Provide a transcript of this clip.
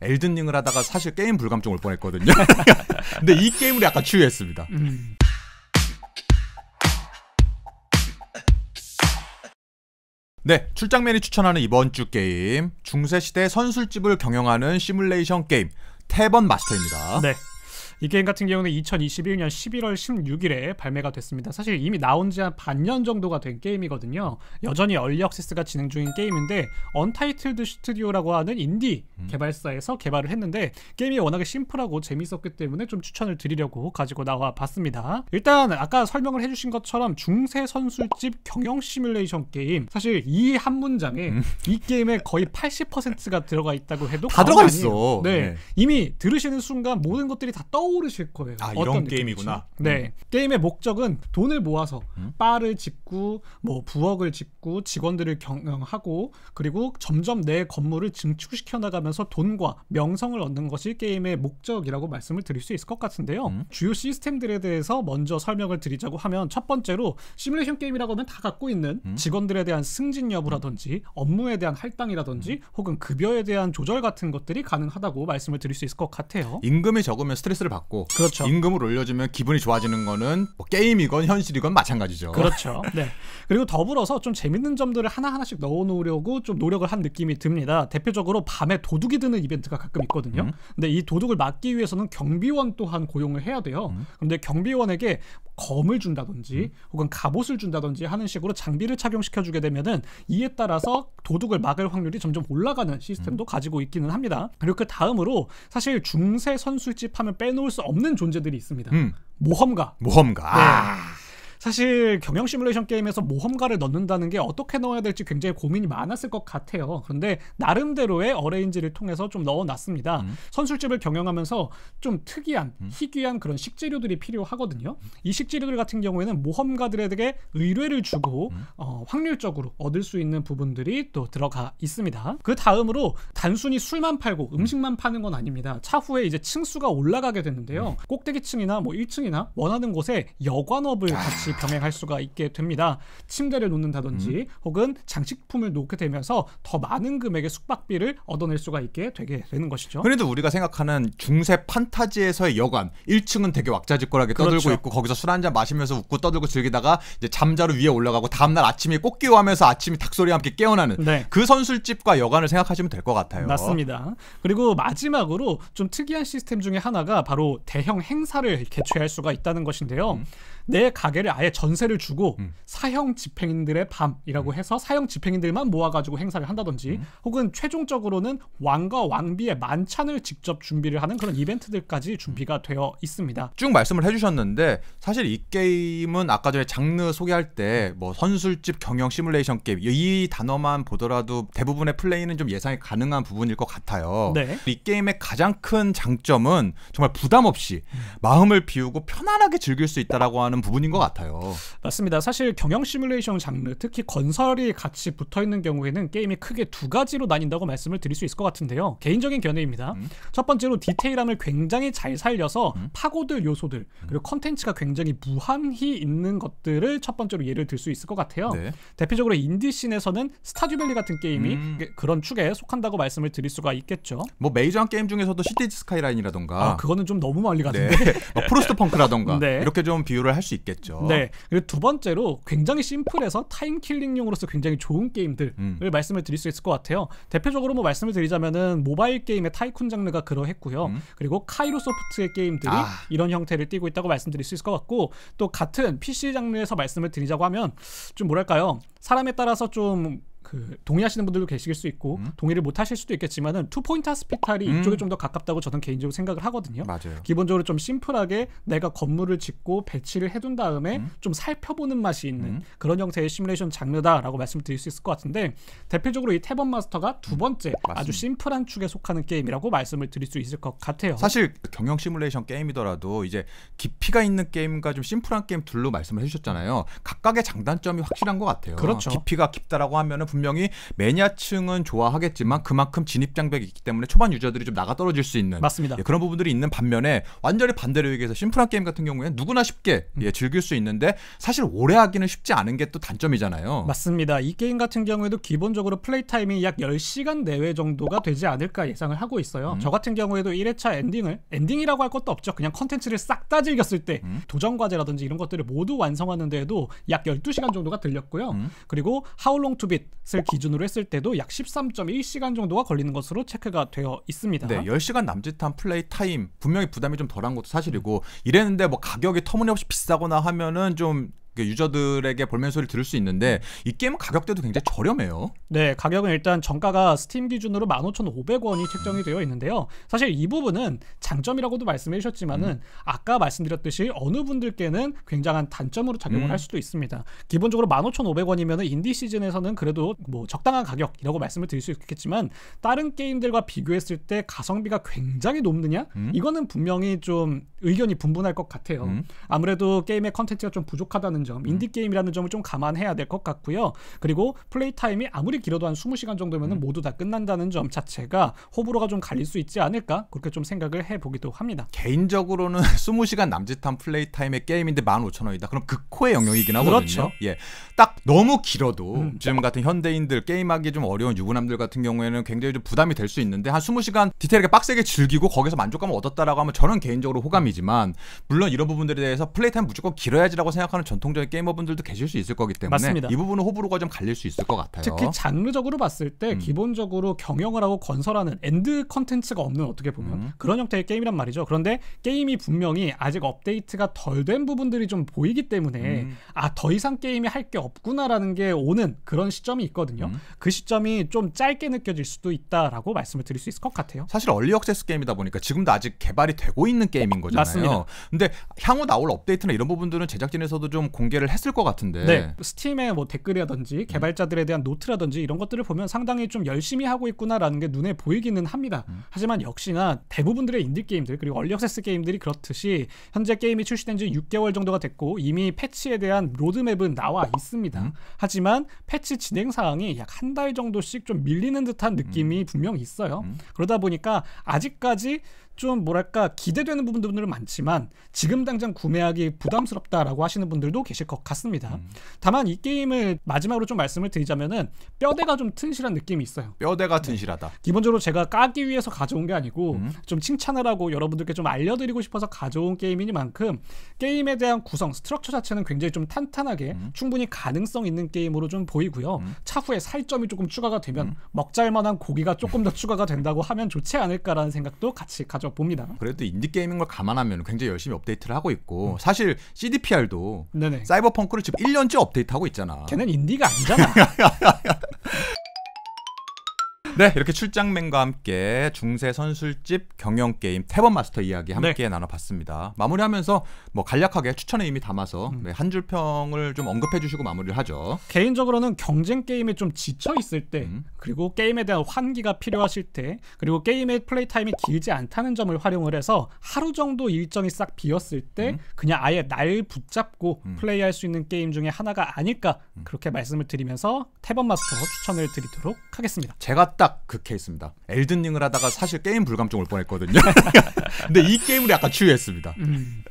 엘든링을 하다가 사실 게임 불감증 올 뻔했거든요. 근데 이 게임을 약간 치유했습니다. 음. 네, 출장맨이 추천하는 이번 주 게임 중세시대 선술집을 경영하는 시뮬레이션 게임 태번 마스터입니다. 네. 이 게임 같은 경우는 2021년 11월 16일에 발매가 됐습니다. 사실 이미 나온 지 한 반년 정도가 된 게임이거든요. 여전히 얼리 억세스가 진행 중인 게임인데 언타이틀드 스튜디오라고 하는 인디 음. 개발사에서 개발을 했는데 게임이 워낙에 심플하고 재밌었기 때문에 좀 추천을 드리려고 가지고 나와 봤습니다. 일단 아까 설명을 해주신 것처럼 중세 선술집 경영 시뮬레이션 게임 사실 이 한 문장에 음. 이게임에 거의 80%가 들어가 있다고 해도 다 들어가 있어. 네. 네. 이미 들으시는 순간 모든 것들이 다 떠오 떠오르실 거예요. 아, 어떤 게임이구나. 네. 음. 게임의 목적은 돈을 모아서 음? 바를 짓고 뭐 부엌을 짓고 직원들을 경영하고 그리고 점점 내 건물을 증축시켜 나가면서 돈과 명성을 얻는 것이 게임의 목적이라고 말씀을 드릴 수 있을 것 같은데요. 음? 주요 시스템들에 대해서 먼저 설명을 드리자고 하면 첫 번째로 시뮬레이션 게임이라고 하면 다 갖고 있는 음? 직원들에 대한 승진 여부라든지 업무에 대한 할당이라든지 음? 혹은 급여에 대한 조절 같은 것들이 가능하다고 말씀을 드릴 수 있을 것 같아요. 임금이 적으면 스트레스를 받 받고 그렇죠. 임금을 올려주면 기분이 좋아지는 거는 뭐 게임이건 현실이건 마찬가지죠. 그렇죠. 네. 그리고 더불어서 좀 재밌는 점들을 하나하나씩 넣어놓으려고 좀 노력을 한 느낌이 듭니다. 대표적으로 밤에 도둑이 드는 이벤트가 가끔 있거든요. 음. 근데 이 도둑을 막기 위해서는 경비원 또한 고용을 해야 돼요. 음. 근데 경비원에게 검을 준다든지 음. 혹은 갑옷을 준다든지 하는 식으로 장비를 착용시켜 주게 되면은 이에 따라서 도둑을 막을 확률이 점점 올라가는 시스템도 음. 가지고 있기는 합니다. 그리고 그 다음으로 사실 중세 선술집 하면 빼놓을 수 없는 존재들이 있습니다. 음. 모험가. 모험가. 네. 아. 사실 경영 시뮬레이션 게임에서 모험가를 넣는다는 게 어떻게 넣어야 될지 굉장히 고민이 많았을 것 같아요. 그런데 나름대로의 어레인지를 통해서 좀 넣어놨습니다. 음. 선술집을 경영하면서 좀 특이한 음. 희귀한 그런 식재료들이 필요하거든요. 이 식재료들 같은 경우에는 모험가들에게 의뢰를 주고 음. 어, 확률적으로 얻을 수 있는 부분들이 또 들어가 있습니다. 그 다음으로 단순히 술만 팔고 음. 음식만 파는 건 아닙니다. 차후에 이제 층수가 올라가게 되는데요. 음. 꼭대기층이나 뭐 1층이나 원하는 곳에 여관업을 아. 같이 같이 병행할 수가 있게 됩니다. 침대를 놓는다든지 음. 혹은 장식품을 놓게 되면서 더 많은 금액의 숙박비를 얻어낼 수가 있게 되게 되는 것이죠. 그래도 우리가 생각하는 중세 판타지에서의 여관 1층은 되게 왁자지껄하게 그렇죠. 떠들고 있고 거기서 술 한잔 마시면서 웃고 떠들고 즐기다가 이제 잠자로 위에 올라가고 다음날 아침에 꽃기워하면서 아침이 닭소리와 함께 깨어나는 네. 그 선술집과 여관을 생각하시면 될 것 같아요. 맞습니다. 그리고 마지막으로 좀 특이한 시스템 중에 하나가 바로 대형 행사를 개최할 수가 있다는 것인데요. 음. 내 가게를 아예 전세를 주고 음. 사형 집행인들의 밤이라고 음. 해서 사형 집행인들만 모아가지고 행사를 한다든지 음. 혹은 최종적으로는 왕과 왕비의 만찬을 직접 준비를 하는 그런 이벤트들까지 준비가 음. 되어 있습니다. 쭉 말씀을 해주셨는데 사실 이 게임은 아까 전에 장르 소개할 때뭐 음. 선술집 경영 시뮬레이션 게임 이 단어만 보더라도 대부분의 플레이는 좀 예상이 가능한 부분일 것 같아요. 네. 이 게임의 가장 큰 장점은 정말 부담 없이 음. 마음을 비우고 편안하게 즐길 수 있다라고 하는 많은 부분인 것 같아요. 맞습니다. 사실 경영 시뮬레이션 장르, 특히 건설이 같이 붙어 있는 경우에는 게임이 크게 두 가지로 나뉜다고 말씀을 드릴 수 있을 것 같은데요. 개인적인 견해입니다. 음? 첫 번째로 디테일함을 굉장히 잘 살려서 음? 파고들 요소들 음. 그리고 컨텐츠가 굉장히 무한히 있는 것들을 첫 번째로 예를 들 수 있을 것 같아요. 네. 대표적으로 인디씬에서는 스타듀밸리 같은 게임이 음. 그, 그런 축에 속한다고 말씀을 드릴 수가 있겠죠. 뭐 메이저한 게임 중에서도 시티즈 스카이라인이라던가 아, 그거는 좀 너무 멀리 가는데 네. 뭐 프로스트 펑크라던가 네. 이렇게 좀 비유를 할수 있겠죠. 네. 그리고 두 번째로 굉장히 심플해서 타임킬링용으로서 굉장히 좋은 게임들을 음. 말씀을 드릴 수 있을 것 같아요. 대표적으로 뭐 말씀을 드리자면은 모바일 게임의 타이쿤 장르가 그러했고요. 음. 그리고 카이로 소프트의 게임들이 아. 이런 형태를 띠고 있다고 말씀드릴 수 있을 것 같고 또 같은 PC 장르에서 말씀을 드리자고 하면 좀 뭐랄까요? 사람에 따라서 좀그 동의하시는 분들도 계실 수 있고 음? 동의를 못 하실 수도 있겠지만은 투 포인트 하스피탈이 음. 이쪽에 좀 더 가깝다고 저는 개인적으로 생각을 하거든요. 맞아요. 기본적으로 좀 심플하게 내가 건물을 짓고 배치를 해둔 다음에 음? 좀 살펴보는 맛이 있는 음. 그런 형태의 시뮬레이션 장르다라고 말씀드릴 수 있을 것 같은데 대표적으로 이 태번 마스터가 두 음. 번째 아주 심플한 축에 속하는 게임이라고 말씀을 드릴 수 있을 것 같아요. 사실 그 경영 시뮬레이션 게임이더라도 이제 깊이가 있는 게임과 좀 심플한 게임 둘로 말씀을 해주셨잖아요. 각각의 장단점이 확실한 것 같아요. 그렇죠. 깊이가 깊다라고 하면은 분명히 매니아층은 좋아하겠지만 그만큼 진입 장벽이 있기 때문에 초반 유저들이 좀 나가 떨어질 수 있는 맞습니다. 예, 그런 부분들이 있는 반면에 완전히 반대로 얘기해서 심플한 게임 같은 경우에는 누구나 쉽게 음. 예, 즐길 수 있는데 사실 오래 하기는 쉽지 않은 게 또 단점이잖아요. 맞습니다. 이 게임 같은 경우에도 기본적으로 플레이 타임이 약 10시간 내외 정도가 되지 않을까 예상을 하고 있어요. 음. 저 같은 경우에도 1회차 엔딩을 엔딩이라고 할 것도 없죠. 그냥 컨텐츠를 싹 다 즐겼을 때 음. 도전 과제라든지 이런 것들을 모두 완성하는 데에도 약 12시간 정도가 들렸고요. 음. 그리고 하울롱 투빗 을 기준으로 했을 때도 약 13.1시간 정도가 걸리는 것으로 체크가 되어 있습니다. 네, 10시간 남짓한 플레이 타임 분명히 부담이 좀 덜한 것도 사실이고 이랬는데 뭐 가격이 터무니없이 비싸거나 하면은 좀그 유저들에게 볼멘 소리를 들을 수 있는데 이 게임은 가격대도 굉장히 저렴해요. 네, 가격은 일단 정가가 스팀 기준으로 15,500원이 책정이 되어 있는데요. 사실 이 부분은 장점이라고도 말씀해 주셨지만은 음. 아까 말씀드렸듯이 어느 분들께는 굉장한 단점으로 작용을 음. 할 수도 있습니다. 기본적으로 15,500원이면 인디 시즌에서는 그래도 뭐 적당한 가격이라고 말씀을 드릴 수 있겠지만 다른 게임들과 비교했을 때 가성비가 굉장히 높느냐? 음. 이거는 분명히 좀 의견이 분분할 것 같아요. 음. 아무래도 게임의 컨텐츠가 좀 부족하다는 점, 인디게임이라는 점을 좀 감안해야 될 것 같고요. 그리고 플레이 타임이 아무리 길어도 한 20시간 정도면 은 음. 모두 다 끝난다는 점 자체가 호불호가 좀 갈릴 수 있지 않을까 그렇게 좀 생각을 해보기도 합니다. 개인적으로는 20시간 남짓한 플레이 타임의 게임인데 15,000원이다. 그럼 극호의 그 영역이긴 하거든요. 그렇죠. 예. 딱 너무 길어도 음. 지금 같은 현대인들 게임하기 좀 어려운 유부남들 같은 경우에는 굉장히 좀 부담이 될 수 있는데 한 20시간 디테일하게 빡세게 즐기고 거기서 만족감을 얻었다라고 하면 저는 개인적으로 호감이지만 물론 이런 부분들에 대해서 플레이 타임 무조건 길어야지라고 생각하는 전통적 저희 게이머분들도 계실 수 있을 거기 때문에 맞습니다. 이 부분은 호불호가 좀 갈릴 수 있을 것 같아요. 특히 장르적으로 봤을 때 음. 기본적으로 경영을 하고 건설하는 엔드 컨텐츠가 없는 어떻게 보면 음. 그런 형태의 게임이란 말이죠. 그런데 게임이 분명히 아직 업데이트가 덜 된 부분들이 좀 보이기 때문에 음. 아더 이상 게임이 할 게 없구나라는 게 오는 그런 시점이 있거든요. 음. 그 시점이 좀 짧게 느껴질 수도 있다라고 말씀을 드릴 수 있을 것 같아요. 사실 얼리 억세스 게임이다 보니까 지금도 아직 개발이 되고 있는 게임인 거잖아요. 맞습니다. 근데 향후 나올 업데이트나 이런 부분들은 제작진에서도 좀 공개를 했을 것 같은데 네. 스팀의 뭐 댓글이라든지 음. 개발자들에 대한 노트라든지 이런 것들을 보면 상당히 좀 열심히 하고 있구나라는 게 눈에 보이기는 합니다. 음. 하지만 역시나 대부분들의 인디 게임들 그리고 얼리 액세스 게임들이 그렇듯이 현재 게임이 출시된 지 6개월 정도가 됐고 이미 패치에 대한 로드맵은 나와 있습니다. 음. 하지만 패치 진행 사항이 약 한 달 정도씩 좀 밀리는 듯한 느낌이 음. 분명 있어요. 음. 그러다 보니까 아직까지 좀 뭐랄까 기대되는 부분들은 많지만 지금 당장 구매하기 부담스럽다라고 하시는 분들도 계실 것 같습니다. 음. 다만 이 게임을 마지막으로 좀 말씀을 드리자면은 뼈대가 좀 튼실한 느낌이 있어요. 뼈대가 네. 튼실하다. 네. 기본적으로 제가 까기 위해서 가져온 게 아니고 음. 좀 칭찬을 하고 여러분들께 좀 알려드리고 싶어서 가져온 게임이니만큼 게임에 대한 구성 스트럭처 자체는 굉장히 좀 탄탄하게 음. 충분히 가능성 있는 게임으로 좀 보이고요. 음. 차후에 살점이 조금 추가가 되면 음. 먹잘만한 고기가 조금 더 추가가 된다고 하면 좋지 않을까라는 생각도 같이 가져. 있 봅니다. 그래도 인디 게임인 걸 감안하면 굉장히 열심히 업데이트를 하고 있고 음. 사실 CDPR도 네네. 사이버펑크를 지금 1년째 업데이트하고 있잖아. 걔는 인디가 아니잖아. 네, 이렇게 출장맨과 함께 중세 선술집 경영 게임 태번 마스터 이야기 함께 네. 나눠봤습니다. 마무리하면서 뭐 간략하게 추천에 이미 담아서 음. 네, 한줄 평을 좀 언급해주시고 마무리를 하죠. 개인적으로는 경쟁 게임에 좀 지쳐 있을 때, 음. 그리고 게임에 대한 환기가 필요하실 때, 그리고 게임의 플레이 타임이 길지 않다는 점을 활용을 해서 하루 정도 일정이 싹 비었을 때 음. 그냥 아예 날 붙잡고 음. 플레이할 수 있는 게임 중에 하나가 아닐까 음. 그렇게 말씀을 드리면서 태번 마스터 추천을 드리도록 하겠습니다. 제가 딱 살짝 극해했습니다. 그 엘든링을 하다가 사실 게임 불감증 올 뻔했거든요. 근데 이 게임을 약간 치유했습니다. 음.